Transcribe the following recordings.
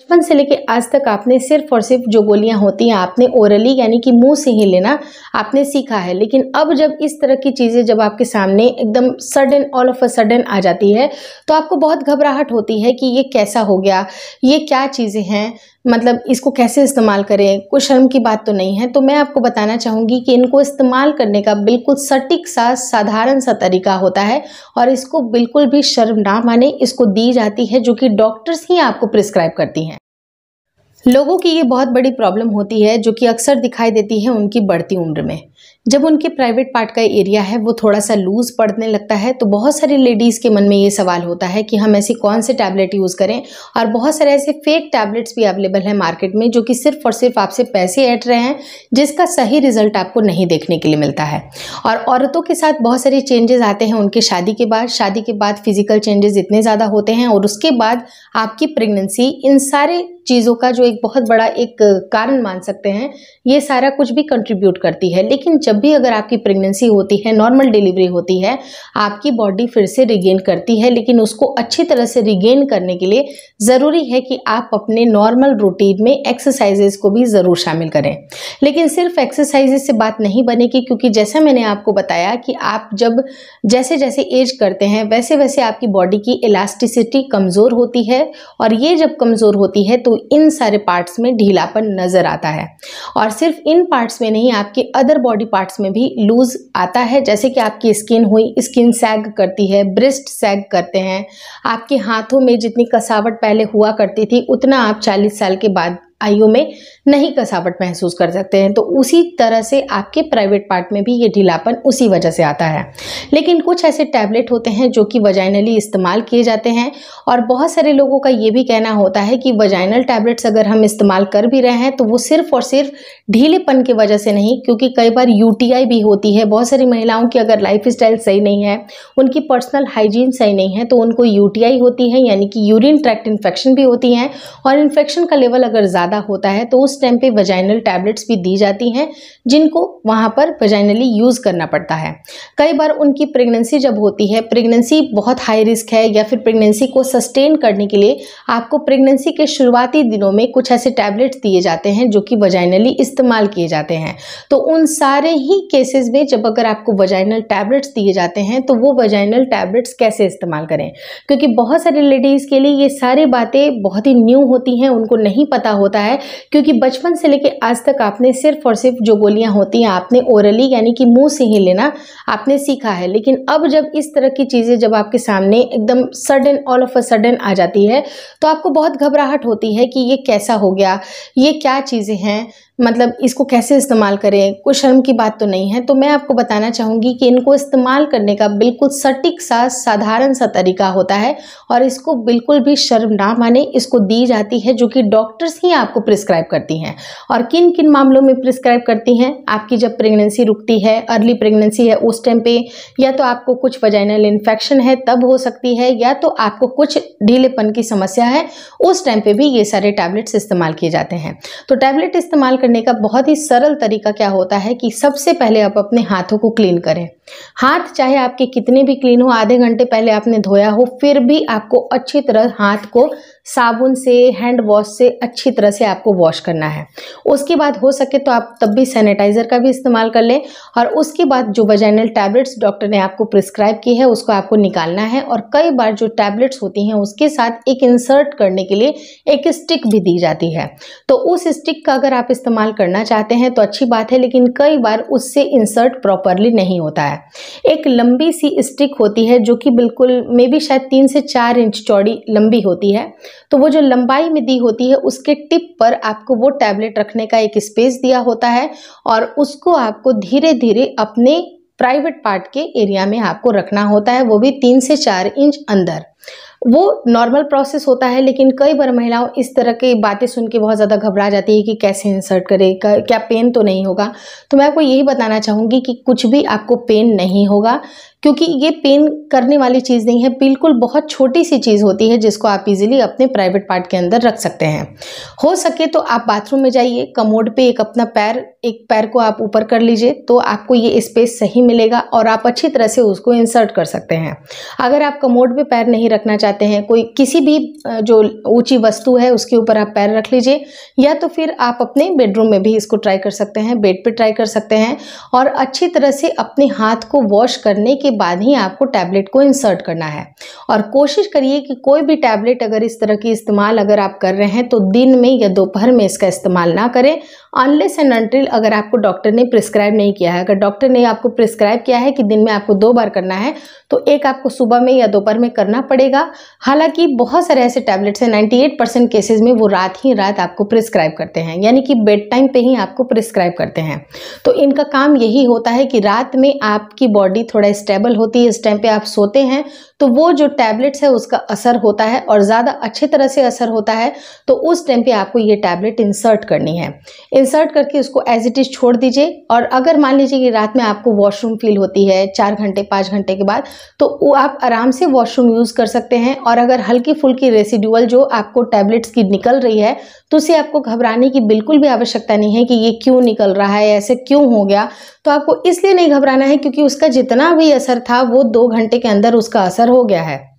बचपन से लेके आज तक आपने सिर्फ और सिर्फ जो गोलियां होती हैं आपने ओरली यानी कि मुंह से ही लेना आपने सीखा है लेकिन अब जब इस तरह की चीज़ें जब आपके सामने एकदम sudden all of a sudden आ जाती है तो आपको बहुत घबराहट होती है कि ये कैसा हो गया ये क्या चीज़ें हैं मतलब इसको कैसे इस्तेमाल करें कोई शर्म की बात तो नहीं है तो मैं आपको बताना चाहूँगी कि इनको इस्तेमाल करने का बिल्कुल सटीक सा साधारण सा तरीका होता है और इसको बिल्कुल भी शर्म ना माने इसको दी जाती है जो कि डॉक्टर्स ही आपको प्रिस्क्राइब करती हैं लोगों की ये बहुत बड़ी प्रॉब्लम होती है जो कि अक्सर दिखाई देती है उनकी बढ़ती उम्र में जब उनके प्राइवेट पार्ट का एरिया है वो थोड़ा सा लूज़ पड़ने लगता है तो बहुत सारी लेडीज़ के मन में ये सवाल होता है कि हम ऐसी कौन से टैबलेट यूज़ करें और बहुत सारे ऐसे फेक टैबलेट्स भी अवेलेबल हैं मार्केट में जो कि सिर्फ और सिर्फ आपसे पैसे ऐट रहे हैं जिसका सही रिजल्ट आपको नहीं देखने के लिए मिलता है और औरतों के साथ बहुत सारे चेंजेस आते हैं उनके शादी के बाद शादी के बाद फिजिकल चेंजेस इतने ज़्यादा होते हैं और उसके बाद आपकी प्रेगनेंसी इन सारे चीज़ों का जो एक बहुत बड़ा एक कारण मान सकते हैं ये सारा कुछ भी कंट्रीब्यूट करती है लेकिन जब जब भी अगर आपकी प्रेगनेंसी होती है नॉर्मल डिलीवरी होती है आपकी बॉडी फिर से रिगेन करती है लेकिन उसको अच्छी तरह से रिगेन करने के लिए ज़रूरी है कि आप अपने नॉर्मल रूटीन में एक्सरसाइजेज को भी ज़रूर शामिल करें लेकिन सिर्फ एक्सरसाइजेज से बात नहीं बनेगी क्योंकि जैसा मैंने आपको बताया कि आप जब जैसे जैसे एज करते हैं वैसे वैसे आपकी बॉडी की इलास्टिसिटी कमज़ोर होती है और ये जब कमज़ोर होती है तो इन सारे पार्ट्स में ढीलापन नज़र आता है और सिर्फ इन पार्ट्स में नहीं आपके अदर बॉडी पार्ट्स पार्ट्स में भी लूज आता है जैसे कि आपकी स्किन हुई स्किन सैग करती है ब्रेस्ट सैग करते हैं आपके हाथों में जितनी कसावट पहले हुआ करती थी उतना आप 40 साल के बाद आयु में नहीं कसावट महसूस कर सकते हैं तो उसी तरह से आपके प्राइवेट पार्ट में भी ये ढीलापन उसी वजह से आता है लेकिन कुछ ऐसे टैबलेट होते हैं जो कि वजाइनली इस्तेमाल किए जाते हैं और बहुत सारे लोगों का ये भी कहना होता है कि वजाइनल टैबलेट्स अगर हम इस्तेमाल कर भी रहे हैं तो वो सिर्फ और सिर्फ ढीलेपन की वजह से नहीं क्योंकि कई बार यू भी होती है बहुत सारी महिलाओं की अगर लाइफ स्टाइल सही नहीं है उनकी पर्सनल हाइजीन सही नहीं है तो उनको यू होती है यानी कि यूरिन ट्रैक्ट इन्फेक्शन भी होती हैं और इन्फेक्शन का लेवल अगर ज़्यादा ज़्यादा होता है तो उस टाइम पे वजाइनल टैबलेट्स भी दी जाती हैं जिनको वहाँ पर वजाइनली यूज़ करना पड़ता है कई बार उनकी प्रेगनेंसी जब होती है प्रेगनेंसी बहुत हाई रिस्क है या फिर प्रेगनेंसी को सस्टेन करने के लिए आपको प्रेगनेंसी के शुरुआती दिनों में कुछ ऐसे टैबलेट्स दिए जाते हैं जो कि वजाइनली इस्तेमाल किए जाते हैं तो उन सारे ही केसेस में जब अगर आपको वजाइनल टैबलेट्स दिए जाते हैं तो वो वजाइनल टैबलेट्स कैसे इस्तेमाल करें क्योंकि बहुत सारे लेडीज़ के लिए ये सारी बातें बहुत ही न्यू होती हैं उनको नहीं पता होता होता है क्योंकि बचपन से लेकर आज तक आपने सिर्फ और सिर्फ जो गोलियां होती हैं आपने ओरली यानी कि मुंह से ही लेना आपने सीखा है लेकिन अब जब इस तरह की चीज़ें जब आपके सामने एकदम sudden all of a sudden आ जाती है तो आपको बहुत घबराहट होती है कि ये कैसा हो गया ये क्या चीज़ें हैं मतलब इसको कैसे इस्तेमाल करें कोई शर्म की बात तो नहीं है तो मैं आपको बताना चाहूँगी कि इनको इस्तेमाल करने का बिल्कुल सटीक सा साधारण सा तरीका होता है और इसको बिल्कुल भी शर्म ना माने इसको दी जाती है जो कि डॉक्टर्स ही आपको प्रिस्क्राइब करती हैं और किन किन मामलों में प्रिस्क्राइब करती हैं आपकी जब प्रेगनेंसी रुकती है अर्ली प्रेगनेंसी है उस टाइम पर या तो आपको कुछ वजाइनल इन्फेक्शन है तब हो सकती है या तो आपको कुछ ढीलेपन की समस्या है उस टाइम पर भी ये सारे टैबलेट्स इस्तेमाल किए जाते हैं तो टैबलेट इस्तेमाल करने का बहुत ही सरल तरीका क्या होता है कि सबसे पहले आप अपने हाथों को क्लीन करें हाथ चाहे आपके कितने भी क्लीन हो आधे घंटे पहले आपने धोया हो फिर भी आपको अच्छी तरह हाथ को साबुन से हैंड वॉश से अच्छी तरह से आपको वॉश करना है उसके बाद हो सके तो आप तब भी सैनिटाइज़र का भी इस्तेमाल कर लें और उसके बाद जो वजाइनल टैबलेट्स डॉक्टर ने आपको प्रिस्क्राइब की है उसको आपको निकालना है और कई बार जो टैबलेट्स होती हैं उसके साथ एक इंसर्ट करने के लिए एक स्टिक भी दी जाती है तो उस स्टिक का अगर आप इस्तेमाल करना चाहते हैं तो अच्छी बात है लेकिन कई बार उससे इंसर्ट प्रॉपरली नहीं होता है है एक लंबी सी स्टिक होती है जो कि बिल्कुल मे बी शायद तीन से चार इंच चौड़ी लंबी होती है तो वो जो लंबाई में दी होती है उसके टिप पर आपको वो टैबलेट रखने का एक स्पेस दिया होता है और उसको आपको धीरे धीरे अपने प्राइवेट पार्ट के एरिया में आपको रखना होता है वो भी तीन से चार इंच अंदर वो नॉर्मल प्रोसेस होता है लेकिन कई बार महिलाओं इस तरह की बातें सुन के बहुत ज़्यादा घबरा जाती है कि कैसे इंसर्ट करें क्या पेन तो नहीं होगा तो मैं आपको यही बताना चाहूँगी कि कुछ भी आपको पेन नहीं होगा क्योंकि ये पेन करने वाली चीज़ नहीं है बिल्कुल बहुत छोटी सी चीज़ होती है जिसको आप इजीली अपने प्राइवेट पार्ट के अंदर रख सकते हैं हो सके तो आप बाथरूम में जाइए कमोड पे एक अपना पैर एक पैर को आप ऊपर कर लीजिए तो आपको ये स्पेस सही मिलेगा और आप अच्छी तरह से उसको इंसर्ट कर सकते हैं अगर आप कमोड पे पैर नहीं रखना चाहते हैं कोई किसी भी जो ऊंची वस्तु है उसके ऊपर आप पैर रख लीजिए या तो फिर आप अपने बेडरूम में भी इसको ट्राई कर सकते हैं बेड पर ट्राई कर सकते हैं और अच्छी तरह से अपने हाथ को वॉश करने के बाद ही आपको टैबलेट को इंसर्ट करना है और कोशिश करिए कि कोई भी टैबलेट अगर इस तरह की इस्तेमाल अगर आप कर रहे हैं तो दिन में या दोपहर में इसका इस्तेमाल ना करें अनलेस एंड अनट्रिल अगर आपको डॉक्टर ने प्रिस्क्राइब नहीं किया है अगर डॉक्टर ने आपको प्रिस्क्राइब किया है कि दिन में आपको दो बार करना है तो एक आपको सुबह में या दोपहर में करना पड़ेगा बढ़ेगा हालांकि बहुत सारे ऐसे टैबलेट्स हैं 98 परसेंट केसेज में वो रात ही रात आपको प्रिस्क्राइब करते हैं यानी कि बेड टाइम पे ही आपको प्रिस्क्राइब करते हैं तो इनका काम यही होता है कि रात में आपकी बॉडी थोड़ा स्टेबल होती है इस टाइम पर आप सोते हैं तो वो जो टैबलेट्स है उसका असर होता है और ज़्यादा अच्छे तरह से असर होता है तो उस टाइम पे आपको ये टैबलेट इंसर्ट करनी है इंसर्ट करके उसको एज इट इज़ छोड़ दीजिए और अगर मान लीजिए कि रात में आपको वॉशरूम फील होती है चार घंटे पाँच घंटे के बाद तो वो आप आराम से वॉशरूम यूज़ कर सकते हैं और अगर हल्की फुल्की रेसिड्यूअल जो आपको टैबलेट्स की निकल रही है तो उसे आपको घबराने की बिल्कुल भी आवश्यकता नहीं है कि ये क्यों निकल रहा है ऐसे क्यों हो गया तो आपको इसलिए नहीं घबराना है क्योंकि उसका जितना भी असर था वो दो घंटे के अंदर उसका असर हो गया है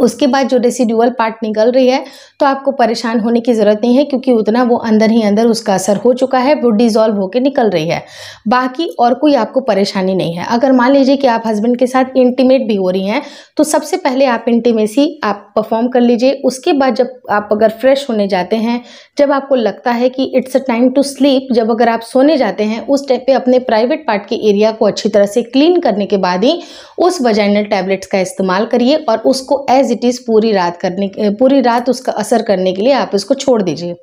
उसके बाद जो रेसिड्यूअल पार्ट निकल रही है तो आपको परेशान होने की ज़रूरत नहीं है क्योंकि उतना वो अंदर ही अंदर उसका असर हो चुका है वो डिज़ोल्व होकर निकल रही है बाकी और कोई आपको परेशानी नहीं है अगर मान लीजिए कि आप हस्बैंड के साथ इंटीमेट भी हो रही हैं तो सबसे पहले आप इंटीमेसी आप परफॉर्म कर लीजिए उसके बाद जब आप अगर फ्रेश होने जाते हैं जब आपको लगता है कि it's a time to sleep जब अगर आप सोने जाते हैं उस टाइम पर अपने प्राइवेट पार्ट के एरिया को अच्छी तरह से क्लीन करने के बाद ही उस वजाइनल टैबलेट्स का इस्तेमाल करिए और उसको एज इट इज़ पूरी रात करने पूरी रात उसका असर करने के लिए आप इसको छोड़ दीजिए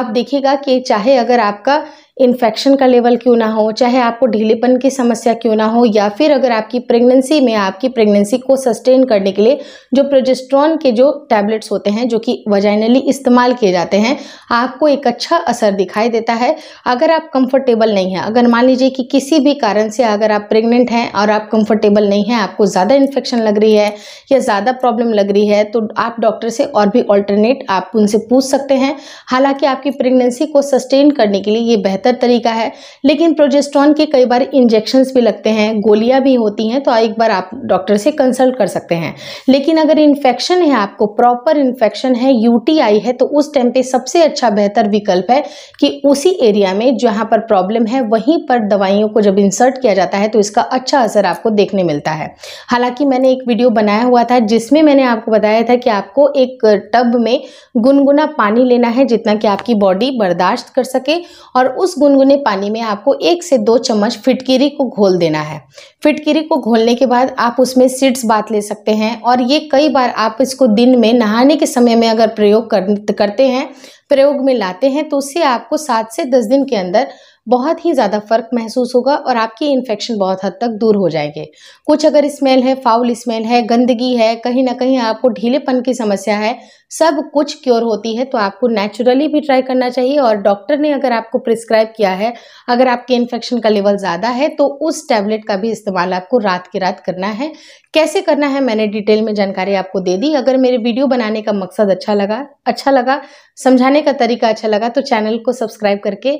आप देखिएगा कि चाहे अगर आपका इन्फेक्शन का लेवल क्यों ना हो चाहे आपको ढीलेपन की समस्या क्यों ना हो या फिर अगर आपकी प्रेगनेंसी में आपकी प्रेगनेंसी को सस्टेन करने के लिए जो प्रोजेस्ट्रॉन के जो टैबलेट्स होते हैं जो कि वजाइनली इस्तेमाल किए जाते हैं आपको एक अच्छा असर दिखाई देता है अगर आप कंफर्टेबल नहीं हैं अगर मान लीजिए कि किसी भी कारण से अगर आप प्रेगनेंट हैं और आप कंफर्टेबल नहीं हैं आपको ज़्यादा इन्फेक्शन लग रही है या ज़्यादा प्रॉब्लम लग रही है तो आप डॉक्टर से और भी ऑल्टरनेट आप उनसे पूछ सकते हैं हालांकि आपकी प्रेगनेंसी को सस्टेन करने के लिए ये बेहतर बेहतर तरीका है लेकिन प्रोजेस्ट्रॉन के कई बार इंजेक्शन भी लगते हैं गोलियाँ भी होती हैं तो एक बार आप डॉक्टर से कंसल्ट कर सकते हैं लेकिन अगर इन्फेक्शन है आपको प्रॉपर इन्फेक्शन है यूटीआई है तो उस टाइम पे सबसे अच्छा बेहतर विकल्प है कि उसी एरिया में जहाँ पर प्रॉब्लम है वहीं पर दवाइयों को जब इंसर्ट किया जाता है तो इसका अच्छा असर आपको देखने मिलता है हालांकि मैंने एक वीडियो बनाया हुआ था जिसमें मैंने आपको बताया था कि आपको एक टब में गुनगुना पानी लेना है जितना कि आपकी बॉडी बर्दाश्त कर सके और उस गुनगुने पानी में आपको एक से दो चम्मच फिटकिरी को घोल देना है फिटकिरी को घोलने के बाद आप उसमें सीड्स बात ले सकते हैं और ये कई बार आप इसको दिन में नहाने के समय में अगर प्रयोग कर, करते हैं प्रयोग में लाते हैं तो उससे आपको सात से दस दिन के अंदर बहुत ही ज़्यादा फर्क महसूस होगा और आपकी इन्फेक्शन बहुत हद तक दूर हो जाएंगे कुछ अगर स्मेल है फाउल स्मेल है गंदगी है कहीं ना कहीं आपको ढीलेपन की समस्या है सब कुछ क्योर होती है तो आपको नेचुरली भी ट्राई करना चाहिए और डॉक्टर ने अगर आपको प्रिस्क्राइब किया है अगर आपके इन्फेक्शन का लेवल ज़्यादा है तो उस टैबलेट का भी इस्तेमाल आपको रात की रात करना है कैसे करना है मैंने डिटेल में जानकारी आपको दे दी अगर मेरे वीडियो बनाने का मकसद अच्छा लगा अच्छा लगा समझाने का तरीका अच्छा लगा तो चैनल को सब्सक्राइब करके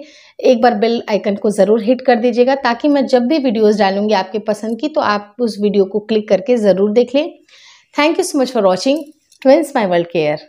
एक बार बेल आइकन को ज़रूर हिट कर दीजिएगा ताकि मैं जब भी वीडियोज़ डालूंगी आपके पसंद की तो आप उस वीडियो को क्लिक करके ज़रूर देख लें thank you so much for watching twins my world care